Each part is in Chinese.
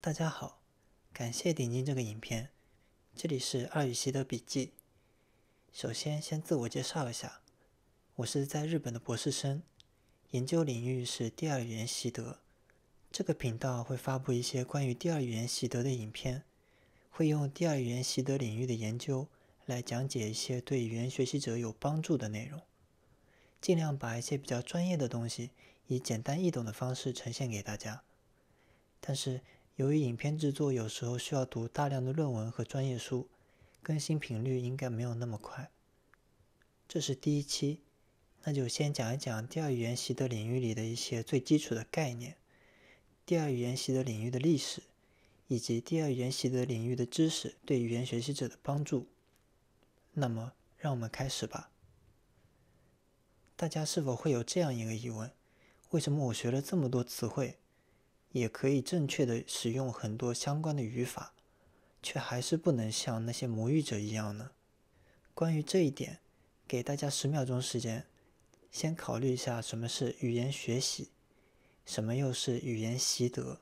大家好，感谢点进这个影片。这里是二语习得笔记。首先，先自我介绍一下，我是在日本的博士生，研究领域是第二语言习得。这个频道会发布一些关于第二语言习得的影片，会用第二语言习得领域的研究来讲解一些对语言学习者有帮助的内容，尽量把一些比较专业的东西以简单易懂的方式呈现给大家。但是。由于影片制作有时候需要读大量的论文和专业书，更新频率应该没有那么快。这是第一期，那就先讲一讲第二语言习得领域里的一些最基础的概念，第二语言习得领域的历史，以及第二语言习得领域的知识对语言学习者的帮助。那么，让我们开始吧。大家是否会有这样一个疑问：为什么我学了这么多词汇？也可以正确的使用很多相关的语法，却还是不能像那些魔域者一样呢？关于这一点，给大家十秒钟时间，先考虑一下什么是语言学习，什么又是语言习得？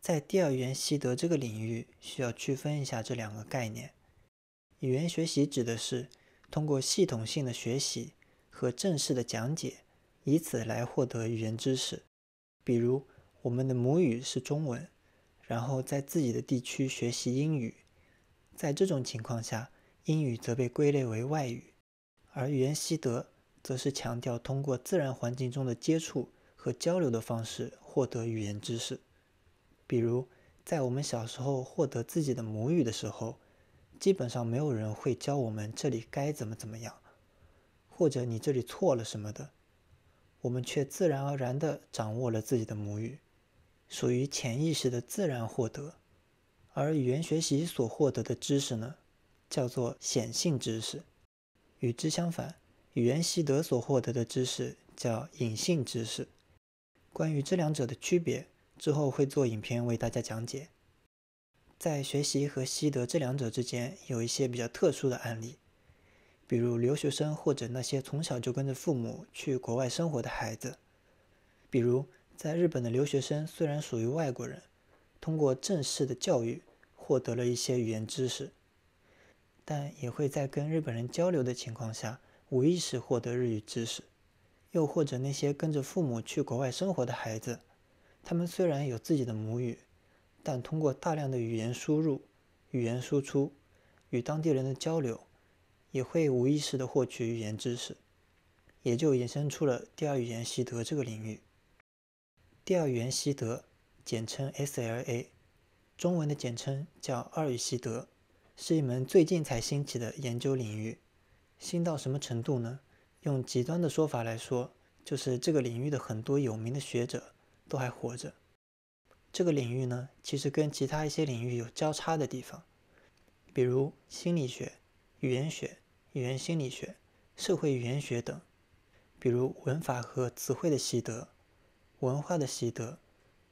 在第二语言习得这个领域，需要区分一下这两个概念。语言学习指的是通过系统性的学习和正式的讲解，以此来获得语言知识。比如，我们的母语是中文，然后在自己的地区学习英语。在这种情况下，英语则被归类为外语。而语言习得则是强调通过自然环境中的接触和交流的方式获得语言知识。比如，在我们小时候获得自己的母语的时候。基本上没有人会教我们这里该怎么怎么样，或者你这里错了什么的，我们却自然而然地掌握了自己的母语，属于潜意识的自然获得。而语言学习所获得的知识呢，叫做显性知识；与之相反，语言习得所获得的知识叫隐性知识。关于这两者的区别，之后会做影片为大家讲解。在学习和习得这两者之间，有一些比较特殊的案例，比如留学生或者那些从小就跟着父母去国外生活的孩子，比如在日本的留学生虽然属于外国人，通过正式的教育获得了一些语言知识，但也会在跟日本人交流的情况下无意识获得日语知识，又或者那些跟着父母去国外生活的孩子，他们虽然有自己的母语。但通过大量的语言输入、语言输出与当地人的交流，也会无意识地获取语言知识，也就衍生出了第二语言习得这个领域。第二语言习得，简称 SLA，中文的简称叫二语习得，是一门最近才兴起的研究领域。新到什么程度呢？用极端的说法来说，就是这个领域的很多有名的学者都还活着。这个领域呢，其实跟其他一些领域有交叉的地方，比如心理学、语言学、语言心理学、社会语言学等；比如文法和词汇的习得、文化的习得、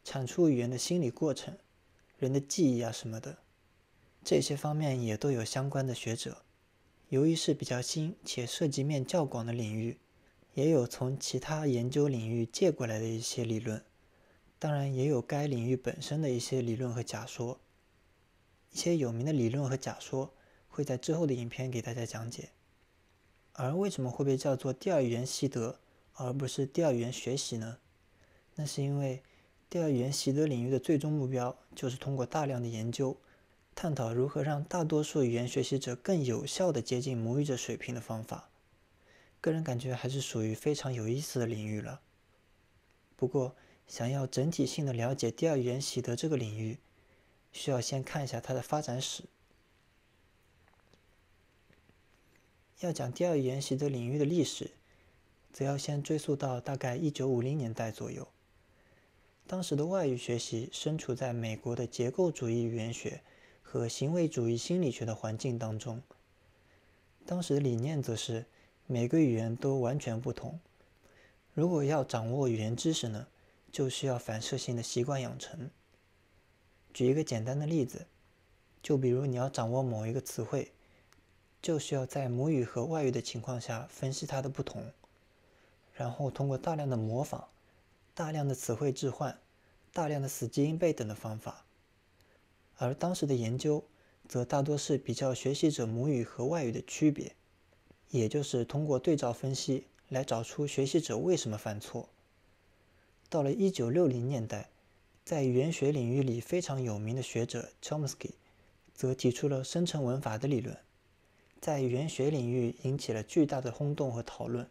产出语言的心理过程、人的记忆啊什么的，这些方面也都有相关的学者。由于是比较新且涉及面较广的领域，也有从其他研究领域借过来的一些理论。当然，也有该领域本身的一些理论和假说，一些有名的理论和假说会在之后的影片给大家讲解。而为什么会被叫做第二语言习得，而不是第二语言学习呢？那是因为第二语言习得领域的最终目标就是通过大量的研究，探讨如何让大多数语言学习者更有效地接近母语者水平的方法。个人感觉还是属于非常有意思的领域了。不过，想要整体性的了解第二语言习得这个领域，需要先看一下它的发展史。要讲第二语言习得领域的历史，则要先追溯到大概一九五零年代左右。当时的外语学习身处在美国的结构主义语言学和行为主义心理学的环境当中。当时的理念则是每个语言都完全不同。如果要掌握语言知识呢？就需要反射性的习惯养成。举一个简单的例子，就比如你要掌握某一个词汇，就需要在母语和外语的情况下分析它的不同，然后通过大量的模仿、大量的词汇置换、大量的死记硬背等的方法。而当时的研究，则大多是比较学习者母语和外语的区别，也就是通过对照分析来找出学习者为什么犯错。到了一九六零年代，在语言学领域里非常有名的学者 Chomsky，则提出了生成文法的理论，在语言学领域引起了巨大的轰动和讨论，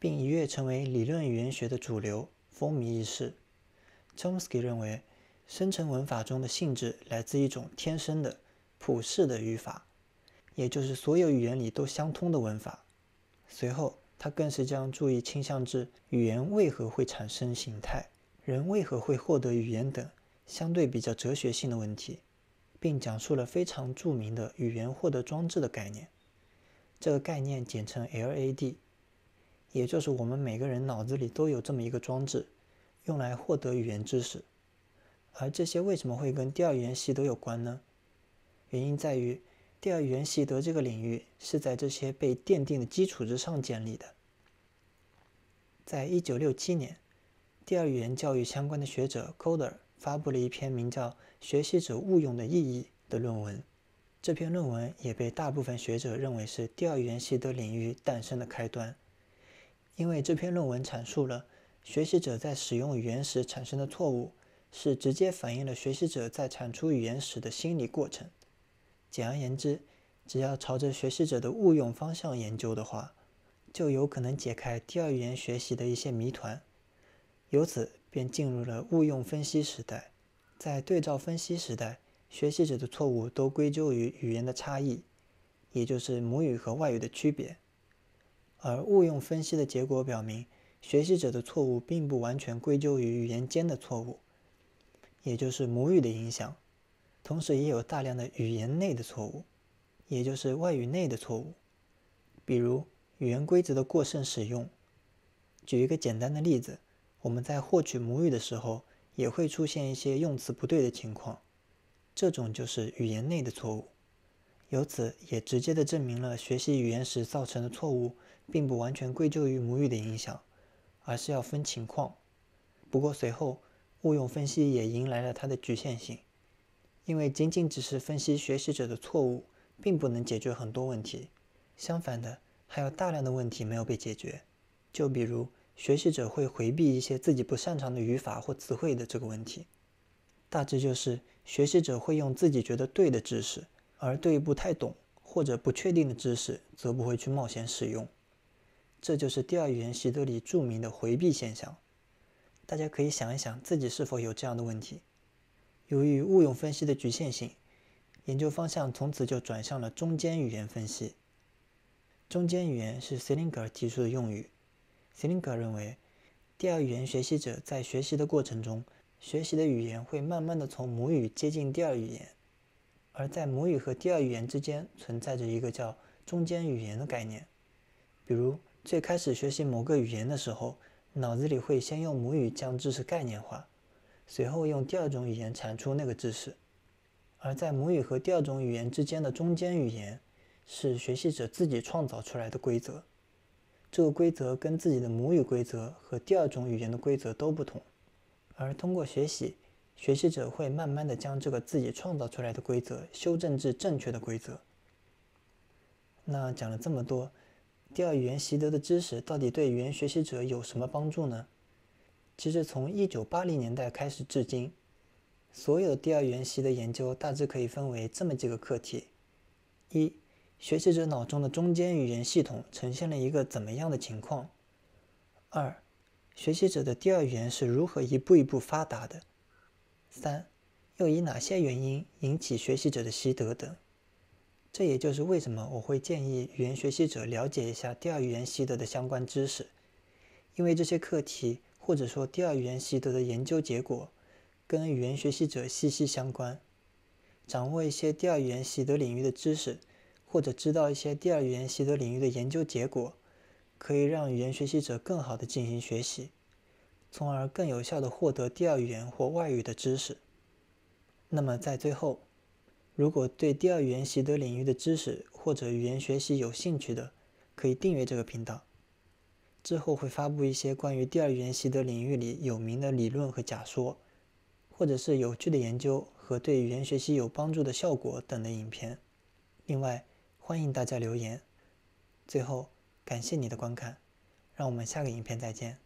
并一跃成为理论语言学的主流，风靡一时。Chomsky 认为，生成文法中的性质来自一种天生的、普世的语法，也就是所有语言里都相通的文法。随后，他更是将注意倾向至语言为何会产生形态，人为何会获得语言等相对比较哲学性的问题，并讲述了非常著名的语言获得装置的概念，这个概念简称 LAD，也就是我们每个人脑子里都有这么一个装置，用来获得语言知识。而这些为什么会跟第二语言系都有关呢？原因在于。第二语言习得这个领域是在这些被奠定的基础之上建立的。在一九六七年，第二语言教育相关的学者 Goulder 发布了一篇名叫《学习者误用的意义》的论文。这篇论文也被大部分学者认为是第二语言习得领域诞生的开端，因为这篇论文阐述了学习者在使用语言时产生的错误，是直接反映了学习者在产出语言时的心理过程。简而言之，只要朝着学习者的误用方向研究的话，就有可能解开第二语言学习的一些谜团，由此便进入了误用分析时代。在对照分析时代，学习者的错误都归咎于语言的差异，也就是母语和外语的区别。而误用分析的结果表明，学习者的错误并不完全归咎于语言间的错误，也就是母语的影响。同时也有大量的语言内的错误，也就是外语内的错误，比如语言规则的过剩使用。举一个简单的例子，我们在获取母语的时候，也会出现一些用词不对的情况，这种就是语言内的错误。由此也直接的证明了学习语言时造成的错误，并不完全归咎于母语的影响，而是要分情况。不过随后，误用分析也迎来了它的局限性。因为仅仅只是分析学习者的错误，并不能解决很多问题。相反的，还有大量的问题没有被解决。就比如，学习者会回避一些自己不擅长的语法或词汇的这个问题。大致就是，学习者会用自己觉得对的知识，而对于不太懂或者不确定的知识，则不会去冒险使用。这就是第二语言习得里著名的回避现象。大家可以想一想，自己是否有这样的问题？由于误用分析的局限性，研究方向从此就转向了中间语言分析。中间语言是 Slinger 提出的用语。Slinger 认为，第二语言学习者在学习的过程中，学习的语言会慢慢的从母语接近第二语言，而在母语和第二语言之间存在着一个叫中间语言的概念。比如，最开始学习某个语言的时候，脑子里会先用母语将知识概念化。随后用第二种语言产出那个知识，而在母语和第二种语言之间的中间语言，是学习者自己创造出来的规则。这个规则跟自己的母语规则和第二种语言的规则都不同，而通过学习，学习者会慢慢的将这个自己创造出来的规则修正至正确的规则。那讲了这么多，第二语言习得的知识到底对语言学习者有什么帮助呢？其实，从一九八零年代开始至今，所有第二语言习的研究大致可以分为这么几个课题：一、学习者脑中的中间语言系统呈现了一个怎么样的情况；二、学习者的第二语言是如何一步一步发达的；三、又以哪些原因引起学习者的习得等。这也就是为什么我会建议语言学习者了解一下第二语言习得的相关知识，因为这些课题。或者说第二语言习得的研究结果跟语言学习者息息相关。掌握一些第二语言习得领域的知识，或者知道一些第二语言习得领域的研究结果，可以让语言学习者更好的进行学习，从而更有效地获得第二语言或外语的知识。那么在最后，如果对第二语言习得领域的知识或者语言学习有兴趣的，可以订阅这个频道。之后会发布一些关于第二语言习得领域里有名的理论和假说，或者是有趣的研究和对语言学习有帮助的效果等的影片。另外，欢迎大家留言。最后，感谢你的观看，让我们下个影片再见。